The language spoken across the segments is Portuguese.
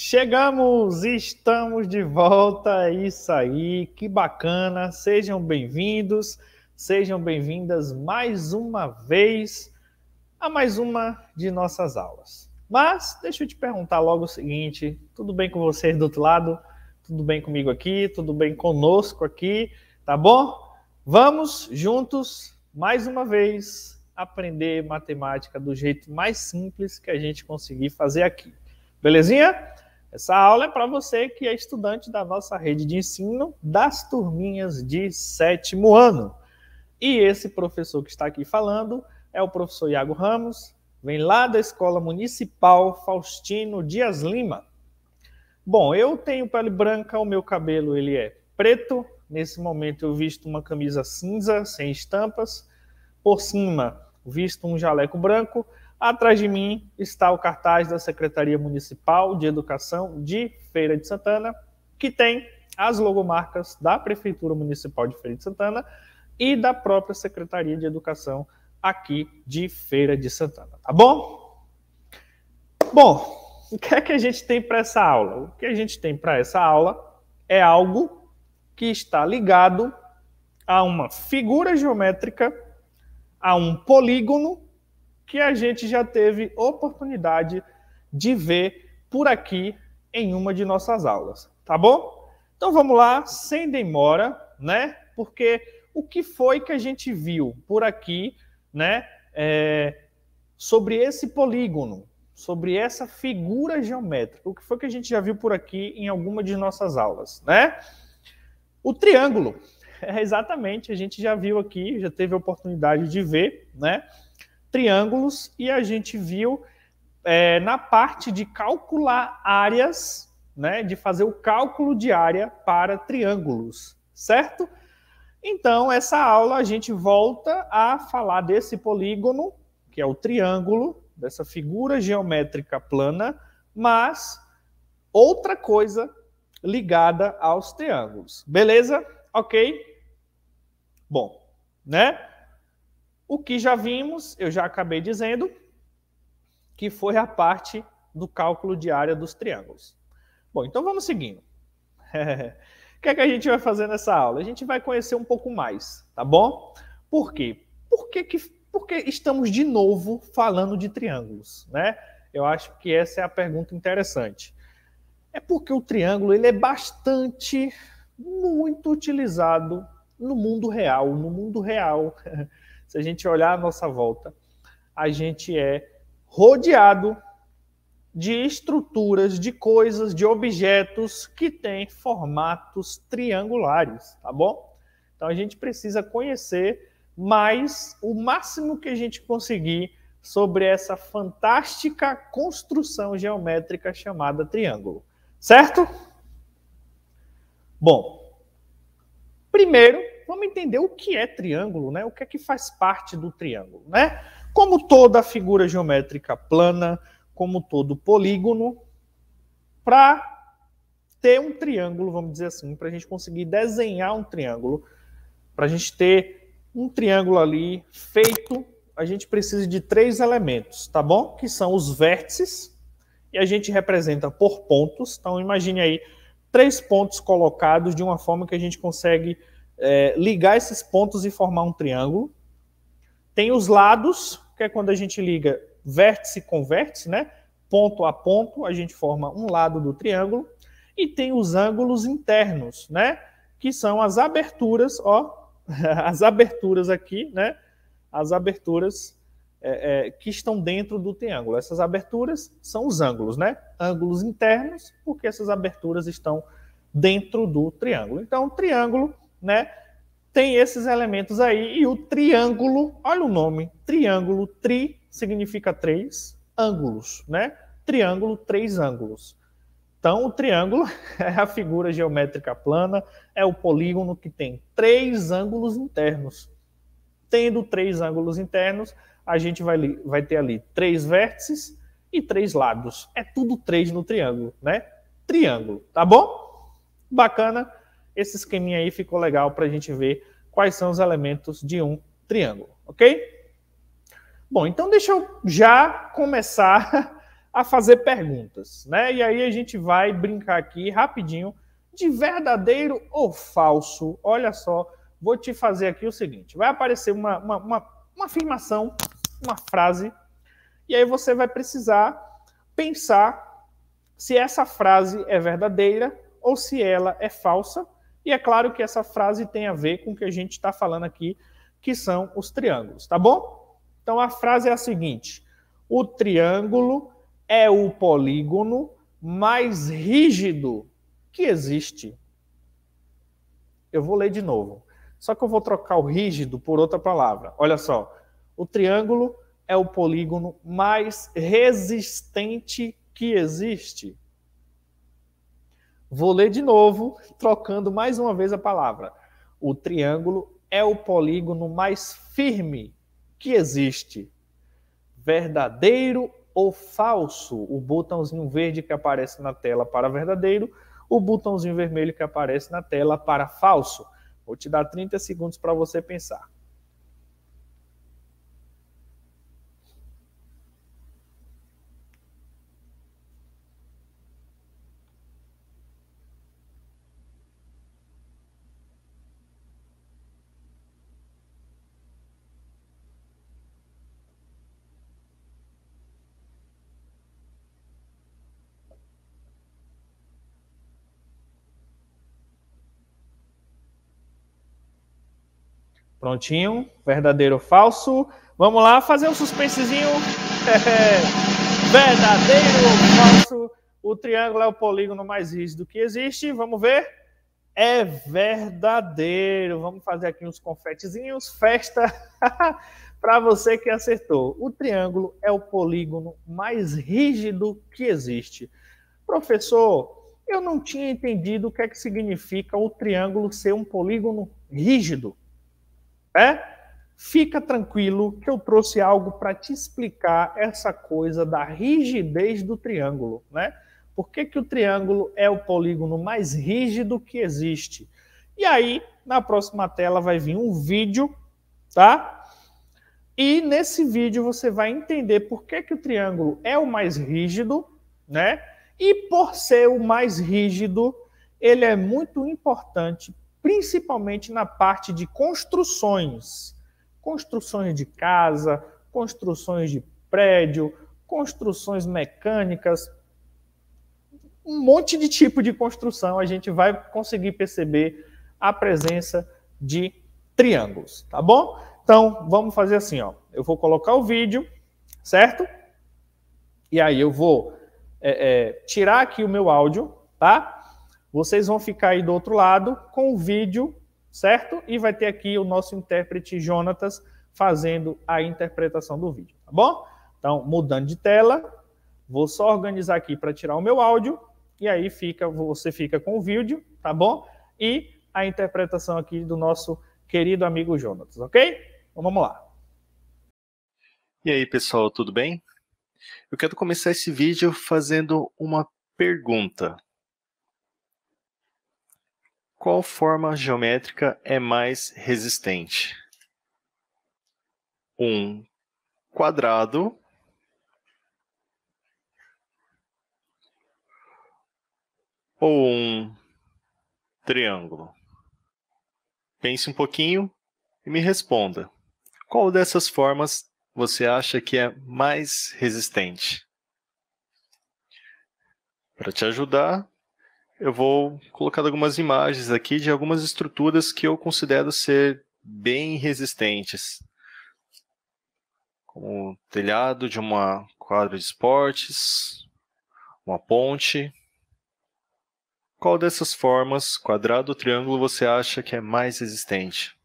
Chegamos, estamos de volta, é isso aí, que bacana. Sejam bem-vindos, sejam bem-vindas mais uma vez a mais uma de nossas aulas. Mas deixa eu te perguntar logo o seguinte: tudo bem com vocês do outro lado? Tudo bem comigo aqui? Tudo bem conosco aqui? Tá bom? Vamos juntos mais uma vez aprender matemática do jeito mais simples que a gente conseguir fazer aqui. Belezinha? Essa aula é para você que é estudante da nossa rede de ensino das turminhas de sétimo ano. E esse professor que está aqui falando é o professor Iago Ramos, vem lá da Escola Municipal Faustino Dias Lima. Bom, eu tenho pele branca, o meu cabelo ele é preto. Nesse momento eu visto uma camisa cinza sem estampas. Por cima, visto um jaleco branco Atrás de mim está o cartaz da Secretaria Municipal de Educação de Feira de Santana, que tem as logomarcas da Prefeitura Municipal de Feira de Santana e da própria Secretaria de Educação aqui de Feira de Santana, tá bom? Bom, o que é que a gente tem para essa aula? O que a gente tem para essa aula é algo que está ligado a uma figura geométrica, a um polígono que a gente já teve oportunidade de ver por aqui em uma de nossas aulas, tá bom? Então vamos lá, sem demora, né? Porque o que foi que a gente viu por aqui, né? É, sobre esse polígono, sobre essa figura geométrica, o que foi que a gente já viu por aqui em alguma de nossas aulas, né? O triângulo, é, exatamente, a gente já viu aqui, já teve a oportunidade de ver, né? triângulos e a gente viu é, na parte de calcular áreas, né, de fazer o cálculo de área para triângulos, certo? Então, essa aula a gente volta a falar desse polígono, que é o triângulo, dessa figura geométrica plana, mas outra coisa ligada aos triângulos. Beleza? Ok? Bom, né? O que já vimos, eu já acabei dizendo, que foi a parte do cálculo de área dos triângulos. Bom, então vamos seguindo. o que é que a gente vai fazer nessa aula? A gente vai conhecer um pouco mais, tá bom? Por quê? Por que, que, por que estamos de novo falando de triângulos, né? Eu acho que essa é a pergunta interessante. É porque o triângulo ele é bastante, muito utilizado no mundo real. No mundo real, se a gente olhar a nossa volta, a gente é rodeado de estruturas, de coisas, de objetos que têm formatos triangulares, tá bom? Então a gente precisa conhecer mais o máximo que a gente conseguir sobre essa fantástica construção geométrica chamada triângulo, certo? Bom, primeiro vamos entender o que é triângulo, né? O que é que faz parte do triângulo, né? Como toda figura geométrica plana, como todo polígono, para ter um triângulo, vamos dizer assim, para a gente conseguir desenhar um triângulo, para a gente ter um triângulo ali feito, a gente precisa de três elementos, tá bom? Que são os vértices, e a gente representa por pontos. Então, imagine aí três pontos colocados de uma forma que a gente consegue é, ligar esses pontos e formar um triângulo. Tem os lados, que é quando a gente liga vértice com vértice, né? Ponto a ponto, a gente forma um lado do triângulo. E tem os ângulos internos, né? Que são as aberturas, ó, as aberturas aqui, né? As aberturas é, é, que estão dentro do triângulo. Essas aberturas são os ângulos, né? Ângulos internos, porque essas aberturas estão dentro do triângulo. Então, triângulo né? Tem esses elementos aí e o triângulo, olha o nome, triângulo, tri significa três ângulos, né? Triângulo, três ângulos. Então, o triângulo é a figura geométrica plana, é o polígono que tem três ângulos internos. Tendo três ângulos internos, a gente vai, vai ter ali três vértices e três lados. É tudo três no triângulo, né? Triângulo, tá bom? Bacana esse esqueminha aí ficou legal para a gente ver quais são os elementos de um triângulo, ok? Bom, então deixa eu já começar a fazer perguntas, né? E aí a gente vai brincar aqui rapidinho de verdadeiro ou falso. Olha só, vou te fazer aqui o seguinte: vai aparecer uma, uma, uma, uma afirmação, uma frase, e aí você vai precisar pensar se essa frase é verdadeira ou se ela é falsa e é claro que essa frase tem a ver com o que a gente está falando aqui, que são os triângulos, tá bom? Então a frase é a seguinte: o triângulo é o polígono mais rígido que existe. Eu vou ler de novo. Só que eu vou trocar o rígido por outra palavra. Olha só. O triângulo é o polígono mais resistente que existe. Vou ler de novo, trocando mais uma vez a palavra. O triângulo é o polígono mais firme que existe. Verdadeiro ou falso? O botãozinho verde que aparece na tela para verdadeiro, o botãozinho vermelho que aparece na tela para falso. Vou te dar 30 segundos para você pensar. Prontinho? Verdadeiro ou falso? Vamos lá fazer um suspensezinho. Verdadeiro ou falso? O triângulo é o polígono mais rígido que existe. Vamos ver? É verdadeiro. Vamos fazer aqui uns confetezinhos, festa para você que acertou. O triângulo é o polígono mais rígido que existe. Professor, eu não tinha entendido o que é que significa o triângulo ser um polígono rígido. É? Fica tranquilo que eu trouxe algo para te explicar essa coisa da rigidez do triângulo, né? Por que, que o triângulo é o polígono mais rígido que existe? E aí, na próxima tela vai vir um vídeo, tá? E nesse vídeo você vai entender por que, que o triângulo é o mais rígido, né? E por ser o mais rígido, ele é muito importante principalmente na parte de construções. Construções de casa, construções de prédio, construções mecânicas, um monte de tipo de construção a gente vai conseguir perceber a presença de triângulos, tá bom? Então, vamos fazer assim, ó. Eu vou colocar o vídeo, certo? E aí eu vou é, é, tirar aqui o meu áudio, tá? Vocês vão ficar aí do outro lado com o vídeo, certo? E vai ter aqui o nosso intérprete Jonatas fazendo a interpretação do vídeo, tá bom? Então, mudando de tela, vou só organizar aqui para tirar o meu áudio e aí fica você fica com o vídeo, tá bom? E a interpretação aqui do nosso querido amigo Jonatas, ok? Então vamos lá. E aí, pessoal, tudo bem? Eu quero começar esse vídeo fazendo uma pergunta. Qual forma geométrica é mais resistente? Um quadrado. Ou um triângulo? Pense um pouquinho e me responda. Qual dessas formas você acha que é mais resistente? Para te ajudar, eu vou colocar algumas imagens aqui de algumas estruturas que eu considero ser bem resistentes. Como o telhado de uma quadra de esportes, uma ponte. Qual dessas formas, quadrado ou triângulo, você acha que é mais resistente?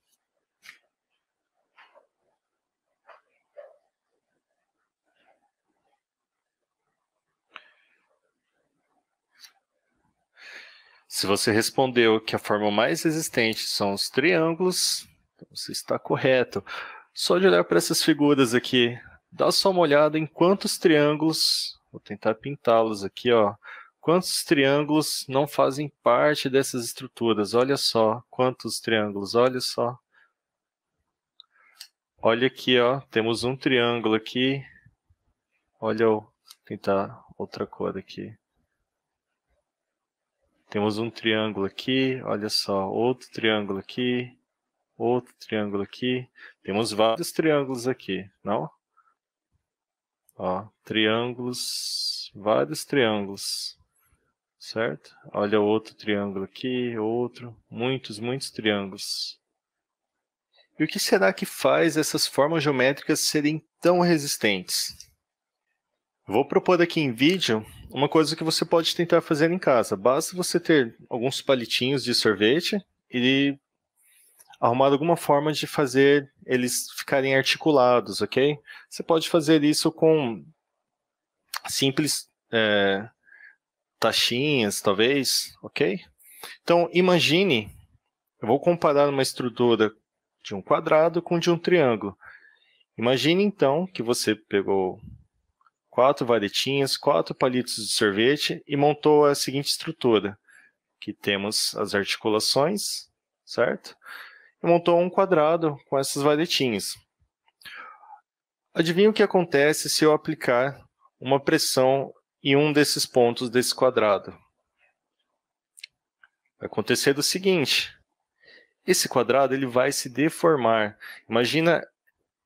Se você respondeu que a forma mais existente são os triângulos, então você está correto. Só de olhar para essas figuras aqui, dá só uma olhada em quantos triângulos, vou tentar pintá-los aqui, ó. Quantos triângulos não fazem parte dessas estruturas? Olha só, quantos triângulos, olha só. Olha aqui, ó, temos um triângulo aqui. Olha, vou tentar outra cor aqui. Temos um triângulo aqui, olha só, outro triângulo aqui, outro triângulo aqui. Temos vários triângulos aqui, não? Ó, triângulos, vários triângulos, certo? Olha outro triângulo aqui, outro, muitos, muitos triângulos. E o que será que faz essas formas geométricas serem tão resistentes? Vou propor aqui em vídeo uma coisa que você pode tentar fazer em casa. Basta você ter alguns palitinhos de sorvete e arrumar alguma forma de fazer eles ficarem articulados, ok? Você pode fazer isso com simples é, taxinhas, talvez, ok? Então, imagine, eu vou comparar uma estrutura de um quadrado com de um triângulo. Imagine, então, que você pegou quatro varetinhas, quatro palitos de sorvete e montou a seguinte estrutura, que temos as articulações, certo? E montou um quadrado com essas varetinhas. Adivinha o que acontece se eu aplicar uma pressão em um desses pontos desse quadrado? Vai acontecer o seguinte, esse quadrado ele vai se deformar. Imagina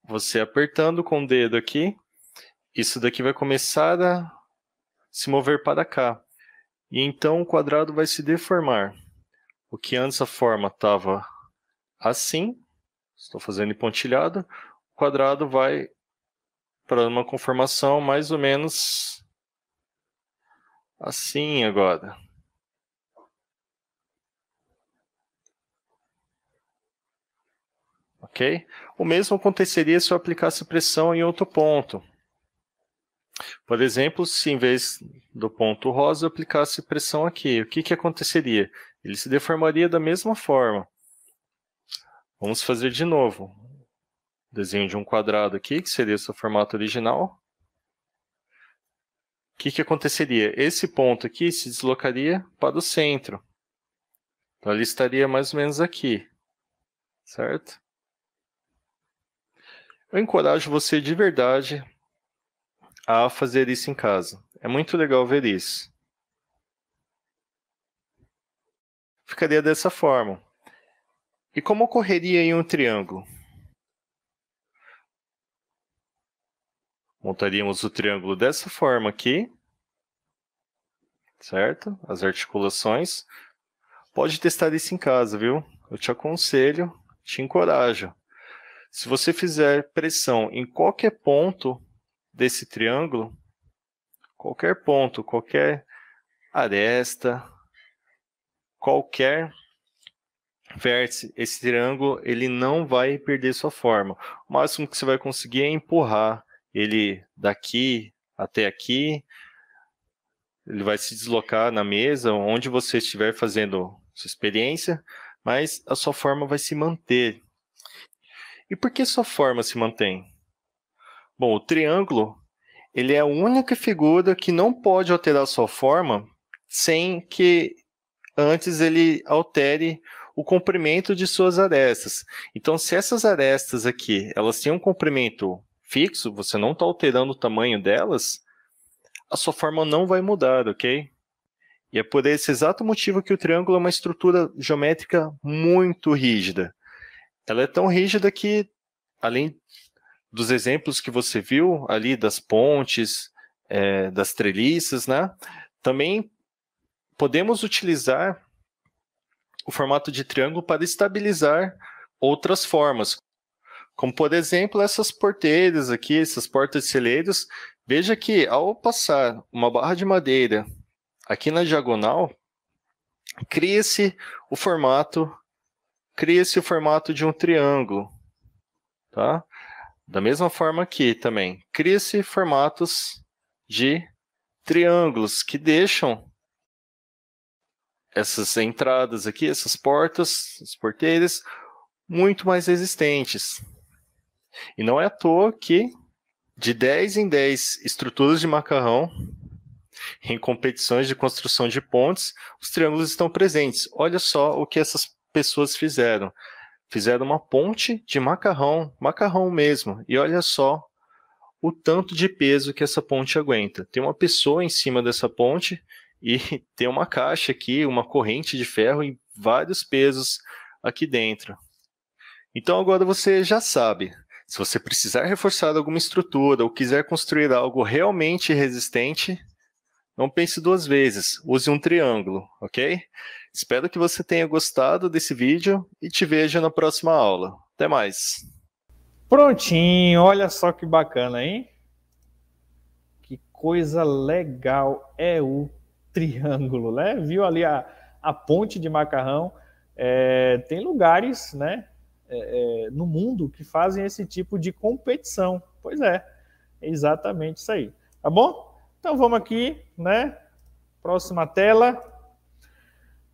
você apertando com o dedo aqui, isso daqui vai começar a se mover para cá. E então o quadrado vai se deformar. O que antes a forma estava assim, estou fazendo em pontilhado, o quadrado vai para uma conformação mais ou menos assim agora. Ok? O mesmo aconteceria se eu aplicasse pressão em outro ponto. Por exemplo, se em vez do ponto rosa eu aplicasse pressão aqui, o que, que aconteceria? Ele se deformaria da mesma forma. Vamos fazer de novo. Desenho de um quadrado aqui, que seria o seu formato original. O que, que aconteceria? Esse ponto aqui se deslocaria para o centro. Então, ele estaria mais ou menos aqui, certo? Eu encorajo você de verdade a fazer isso em casa. É muito legal ver isso. Ficaria dessa forma. E como ocorreria em um triângulo? Montaríamos o triângulo dessa forma aqui, certo? As articulações. Pode testar isso em casa, viu? Eu te aconselho, te encorajo. Se você fizer pressão em qualquer ponto desse triângulo, qualquer ponto, qualquer aresta, qualquer vértice, esse triângulo ele não vai perder sua forma. O máximo que você vai conseguir é empurrar ele daqui até aqui. Ele vai se deslocar na mesa, onde você estiver fazendo sua experiência, mas a sua forma vai se manter. E por que sua forma se mantém? Bom, o triângulo ele é a única figura que não pode alterar sua forma sem que antes ele altere o comprimento de suas arestas. Então, se essas arestas aqui elas têm um comprimento fixo, você não está alterando o tamanho delas, a sua forma não vai mudar, ok? E é por esse exato motivo que o triângulo é uma estrutura geométrica muito rígida. Ela é tão rígida que, além dos exemplos que você viu ali das pontes, é, das treliças, né? Também podemos utilizar o formato de triângulo para estabilizar outras formas, como por exemplo essas porteiras aqui, essas portas de celeiros. Veja que ao passar uma barra de madeira aqui na diagonal, cria-se o formato, cria-se o formato de um triângulo, tá? Da mesma forma que também, cria-se formatos de triângulos que deixam essas entradas aqui, essas portas, os porteiras muito mais resistentes. E não é à toa que de 10 em 10 estruturas de macarrão, em competições de construção de pontes, os triângulos estão presentes. Olha só o que essas pessoas fizeram. Fizeram uma ponte de macarrão, macarrão mesmo. E olha só o tanto de peso que essa ponte aguenta. Tem uma pessoa em cima dessa ponte e tem uma caixa aqui, uma corrente de ferro e vários pesos aqui dentro. Então agora você já sabe. Se você precisar reforçar alguma estrutura ou quiser construir algo realmente resistente, não pense duas vezes, use um triângulo, ok? Espero que você tenha gostado desse vídeo e te vejo na próxima aula. Até mais. Prontinho, olha só que bacana, hein? Que coisa legal é o triângulo, né? Viu ali a, a ponte de macarrão? É, tem lugares, né, é, é no mundo que fazem esse tipo de competição. Pois é, é exatamente isso aí. Tá bom? Então vamos aqui, né? Próxima tela.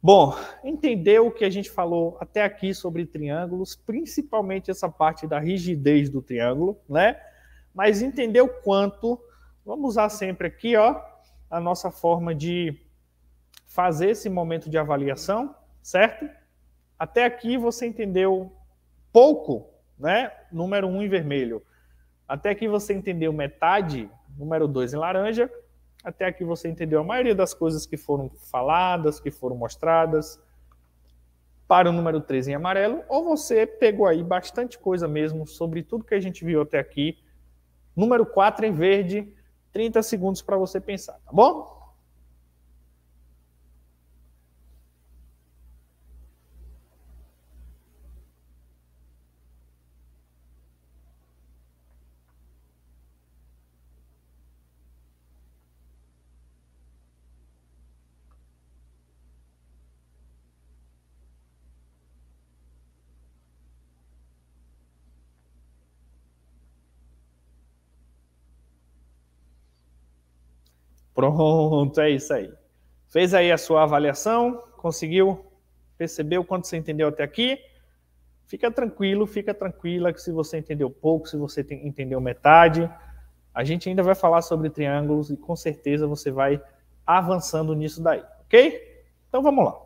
Bom, entender o que a gente falou até aqui sobre triângulos, principalmente essa parte da rigidez do triângulo, né? Mas entender o quanto, vamos usar sempre aqui, ó, a nossa forma de fazer esse momento de avaliação, certo? Até aqui você entendeu pouco, né? Número 1 um em vermelho. Até aqui você entendeu metade, número 2 em laranja, até aqui você entendeu a maioria das coisas que foram faladas, que foram mostradas. Para o número 3 em amarelo, ou você pegou aí bastante coisa mesmo sobre tudo que a gente viu até aqui. Número 4 em verde, 30 segundos para você pensar, tá bom? Pronto, é isso aí. Fez aí a sua avaliação, conseguiu, percebeu quanto você entendeu até aqui? Fica tranquilo, fica tranquila que se você entendeu pouco, se você entendeu metade, a gente ainda vai falar sobre triângulos e com certeza você vai avançando nisso daí, ok? Então vamos lá.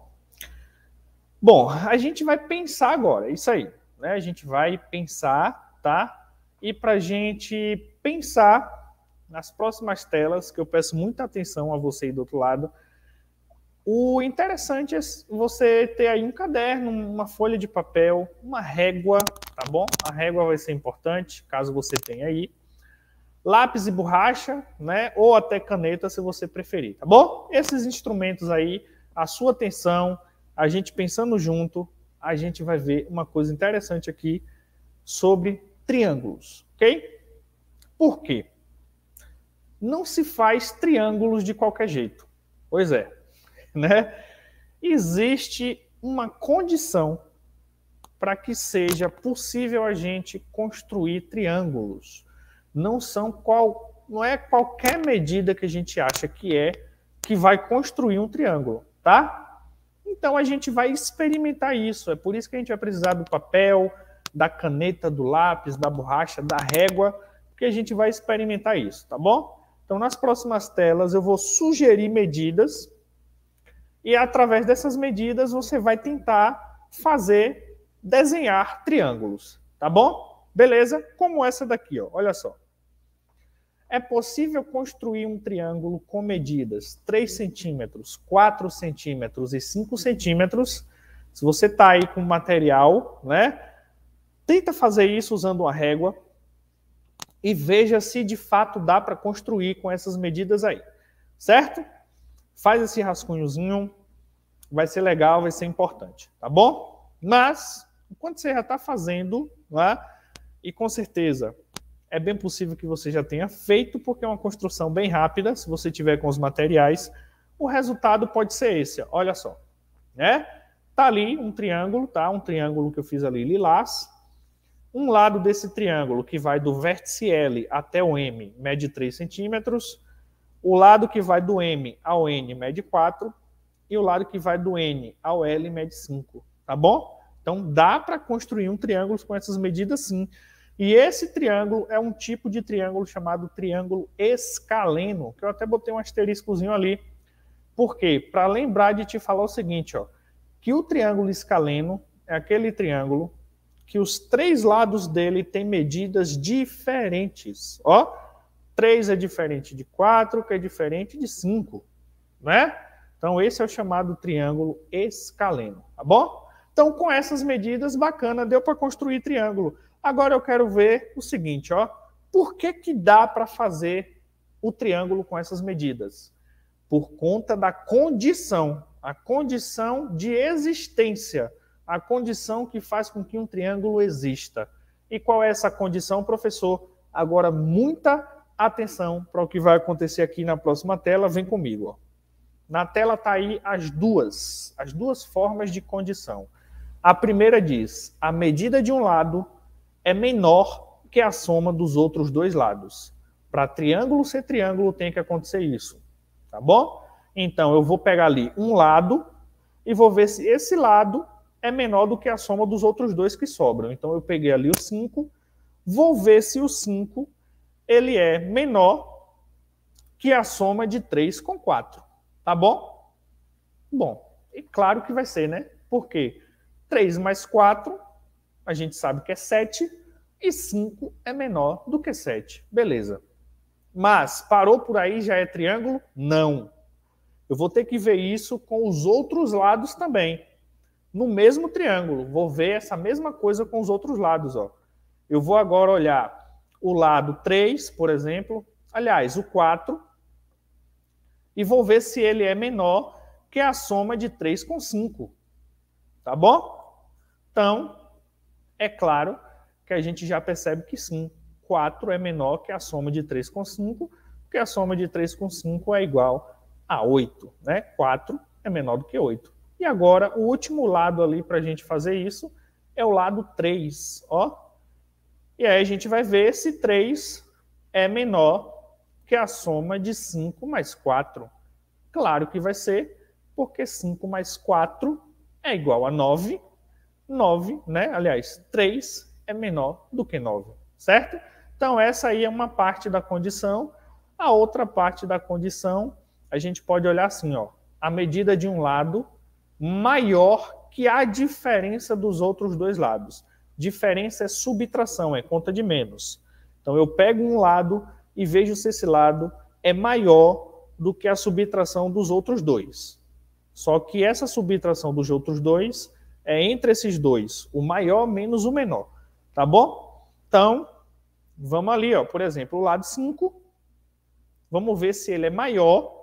Bom, a gente vai pensar agora, é isso aí, né? A gente vai pensar, tá? E para a gente pensar, nas próximas telas, que eu peço muita atenção a você aí do outro lado. O interessante é você ter aí um caderno, uma folha de papel, uma régua, tá bom? A régua vai ser importante, caso você tenha aí. Lápis e borracha, né? Ou até caneta, se você preferir, tá bom? Esses instrumentos aí, a sua atenção, a gente pensando junto, a gente vai ver uma coisa interessante aqui sobre triângulos, ok? Por quê? não se faz triângulos de qualquer jeito. Pois é, né? Existe uma condição para que seja possível a gente construir triângulos. Não são qual, não é qualquer medida que a gente acha que é que vai construir um triângulo, tá? Então a gente vai experimentar isso. É por isso que a gente vai precisar do papel, da caneta, do lápis, da borracha, da régua, porque a gente vai experimentar isso, tá bom? Então, nas próximas telas, eu vou sugerir medidas e, através dessas medidas, você vai tentar fazer, desenhar triângulos, tá bom? Beleza? Como essa daqui, ó. olha só. É possível construir um triângulo com medidas 3 centímetros, 4 centímetros e 5 centímetros. Se você está aí com material, né? Tenta fazer isso usando uma régua, e veja se de fato dá para construir com essas medidas aí, certo? Faz esse rascunhozinho, vai ser legal, vai ser importante, tá bom? Mas, enquanto você já está fazendo, né, e com certeza é bem possível que você já tenha feito, porque é uma construção bem rápida, se você tiver com os materiais, o resultado pode ser esse, olha só, né? Tá ali um triângulo, tá? Um triângulo que eu fiz ali lilás, um lado desse triângulo, que vai do vértice L até o M, mede 3 centímetros. O lado que vai do M ao N mede 4. E o lado que vai do N ao L mede 5. Tá bom? Então dá para construir um triângulo com essas medidas sim. E esse triângulo é um tipo de triângulo chamado triângulo escaleno, que eu até botei um asteriscozinho ali. Por quê? Para lembrar de te falar o seguinte, ó, que o triângulo escaleno é aquele triângulo que os três lados dele têm medidas diferentes. Ó, 3 é diferente de 4, que é diferente de 5, né? Então esse é o chamado triângulo escaleno, tá bom? Então com essas medidas bacana deu para construir triângulo. Agora eu quero ver o seguinte, ó, por que que dá para fazer o triângulo com essas medidas? Por conta da condição, a condição de existência a condição que faz com que um triângulo exista. E qual é essa condição, professor? Agora, muita atenção para o que vai acontecer aqui na próxima tela. Vem comigo. Ó. Na tela está aí as duas, as duas formas de condição. A primeira diz: a medida de um lado é menor que a soma dos outros dois lados. Para triângulo ser triângulo, tem que acontecer isso. Tá bom? Então, eu vou pegar ali um lado e vou ver se esse lado é menor do que a soma dos outros dois que sobram. Então eu peguei ali o 5, vou ver se o 5 ele é menor que a soma de 3 com 4. Tá bom? Bom, e claro que vai ser, né? Porque 3 mais 4, a gente sabe que é 7, e 5 é menor do que 7. Beleza. Mas parou por aí, já é triângulo? Não. Eu vou ter que ver isso com os outros lados também no mesmo triângulo. Vou ver essa mesma coisa com os outros lados. Ó. Eu vou agora olhar o lado 3, por exemplo, aliás, o 4, e vou ver se ele é menor que a soma de 3 com 5. Tá bom? Então, é claro que a gente já percebe que sim, 4 é menor que a soma de 3 com 5, porque a soma de 3 com 5 é igual a 8, né? 4 é menor do que 8. E agora, o último lado ali para a gente fazer isso é o lado 3, ó. E aí a gente vai ver se 3 é menor que a soma de 5 mais 4. Claro que vai ser, porque 5 mais 4 é igual a 9. 9, né? Aliás, 3 é menor do que 9, certo? Então, essa aí é uma parte da condição. A outra parte da condição, a gente pode olhar assim, ó. A medida de um lado maior que a diferença dos outros dois lados. Diferença é subtração, é conta de menos. Então eu pego um lado e vejo se esse lado é maior do que a subtração dos outros dois. Só que essa subtração dos outros dois é entre esses dois, o maior menos o menor, tá bom? Então, vamos ali, ó, por exemplo, o lado 5, vamos ver se ele é maior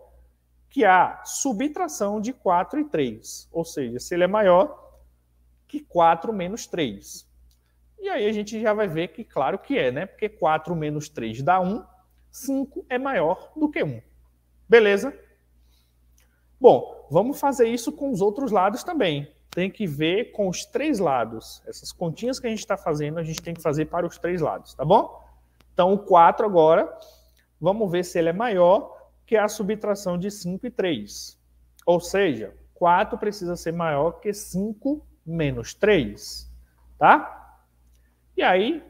que há subtração de 4 e 3, ou seja, se ele é maior que 4 menos 3. E aí a gente já vai ver que, claro que é, né? Porque 4 menos 3 dá 1, 5 é maior do que 1. Beleza? Bom, vamos fazer isso com os outros lados também. Tem que ver com os três lados. Essas continhas que a gente está fazendo, a gente tem que fazer para os três lados, tá bom? Então, o 4 agora, vamos ver se ele é maior que é a subtração de 5 e 3. Ou seja, 4 precisa ser maior que 5 menos 3, tá? E aí,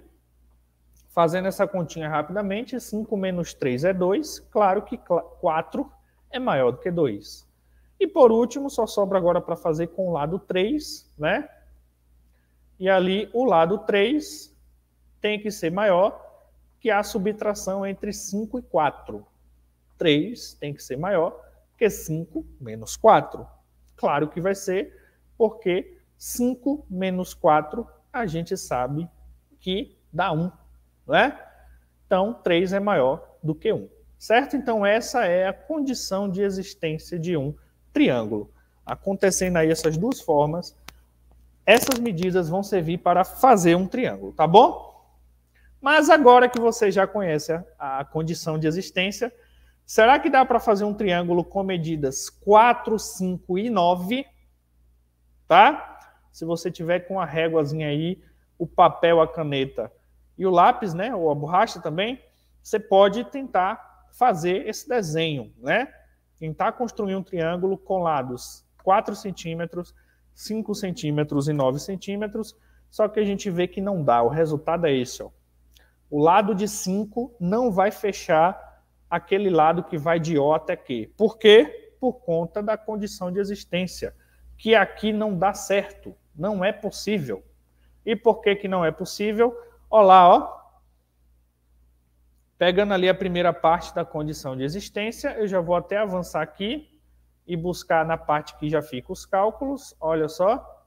fazendo essa continha rapidamente, 5 menos 3 é 2, claro que 4 é maior do que 2. E por último, só sobra agora para fazer com o lado 3, né? E ali o lado 3 tem que ser maior que a subtração entre 5 e 4. 3 tem que ser maior que 5 menos 4. Claro que vai ser, porque 5 menos 4 a gente sabe que dá 1, não é? Então, 3 é maior do que 1, certo? Então, essa é a condição de existência de um triângulo. Acontecendo aí essas duas formas, essas medidas vão servir para fazer um triângulo, tá bom? Mas agora que você já conhece a, a condição de existência, Será que dá para fazer um triângulo com medidas 4, 5 e 9? Tá? Se você tiver com a réguazinha aí, o papel, a caneta e o lápis, né, ou a borracha também, você pode tentar fazer esse desenho, né? Tentar construir um triângulo com lados 4 centímetros, 5 centímetros e 9 centímetros, só que a gente vê que não dá, o resultado é esse, ó. O lado de 5 não vai fechar aquele lado que vai de O até Q. Por quê? Por conta da condição de existência, que aqui não dá certo, não é possível. E por que, que não é possível? Olá, ó. Pegando ali a primeira parte da condição de existência, eu já vou até avançar aqui e buscar na parte que já fica os cálculos. Olha só,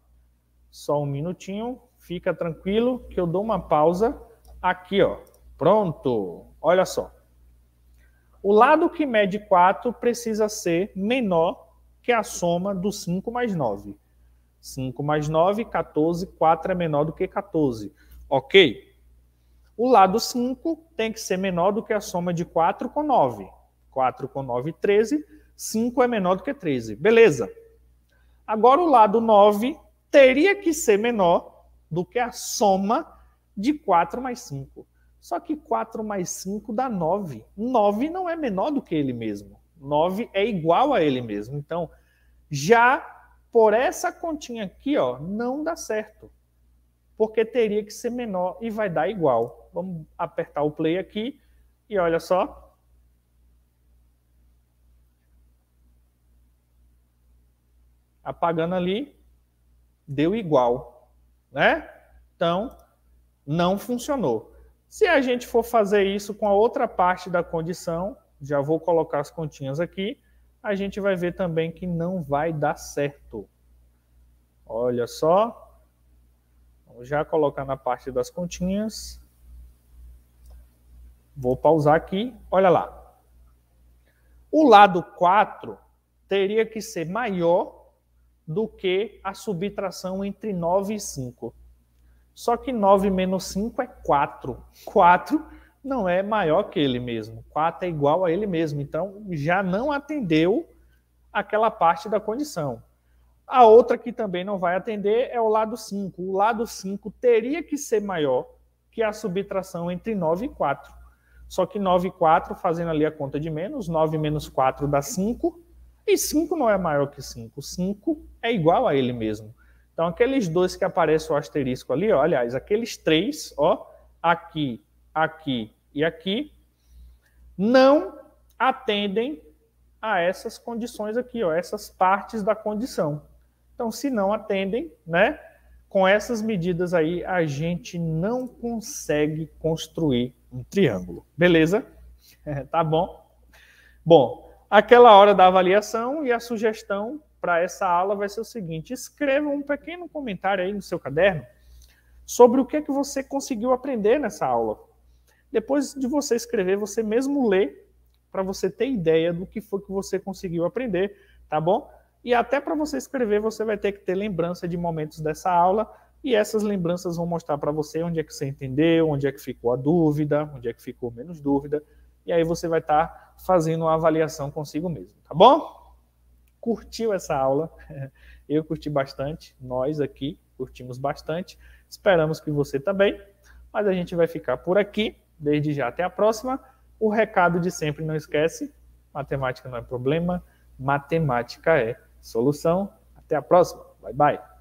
só um minutinho, fica tranquilo que eu dou uma pausa aqui, ó. Pronto, olha só. O lado que mede 4 precisa ser menor que a soma do 5 mais 9. 5 mais 9, 14. 4 é menor do que 14. Ok? O lado 5 tem que ser menor do que a soma de 4 com 9. 4 com 9, 13. 5 é menor do que 13. Beleza. Agora, o lado 9 teria que ser menor do que a soma de 4 mais 5. Só que 4 mais 5 dá 9. 9 não é menor do que ele mesmo. 9 é igual a ele mesmo. Então, já por essa continha aqui, ó, não dá certo. Porque teria que ser menor e vai dar igual. Vamos apertar o play aqui e olha só. Apagando ali, deu igual, né? Então, não funcionou. Se a gente for fazer isso com a outra parte da condição, já vou colocar as continhas aqui, a gente vai ver também que não vai dar certo. Olha só. já colocar na parte das continhas. Vou pausar aqui. Olha lá. O lado 4 teria que ser maior do que a subtração entre 9 e 5. Só que 9 menos 5 é 4. 4 não é maior que ele mesmo. 4 é igual a ele mesmo. Então, já não atendeu aquela parte da condição. A outra que também não vai atender é o lado 5. O lado 5 teria que ser maior que a subtração entre 9 e 4. Só que 9 e 4, fazendo ali a conta de menos, 9 menos 4 dá 5. E 5 não é maior que 5. 5 é igual a ele mesmo. Então, aqueles dois que aparece o asterisco ali, ó, aliás, aqueles três, ó, aqui, aqui e aqui, não atendem a essas condições aqui, ó, essas partes da condição. Então, se não atendem, né, com essas medidas aí, a gente não consegue construir um triângulo. Beleza? tá bom? Bom, aquela hora da avaliação e a sugestão para essa aula vai ser o seguinte: escreva um pequeno comentário aí no seu caderno sobre o que é que você conseguiu aprender nessa aula. Depois de você escrever, você mesmo lê para você ter ideia do que foi que você conseguiu aprender, tá bom? E até para você escrever, você vai ter que ter lembrança de momentos dessa aula, e essas lembranças vão mostrar para você onde é que você entendeu, onde é que ficou a dúvida, onde é que ficou menos dúvida, e aí você vai estar tá fazendo uma avaliação consigo mesmo, tá bom? curtiu essa aula. Eu curti bastante, nós aqui curtimos bastante. Esperamos que você também. Mas a gente vai ficar por aqui. Desde já até a próxima. O recado de sempre, não esquece: matemática não é problema, matemática é solução. Até a próxima. Bye bye.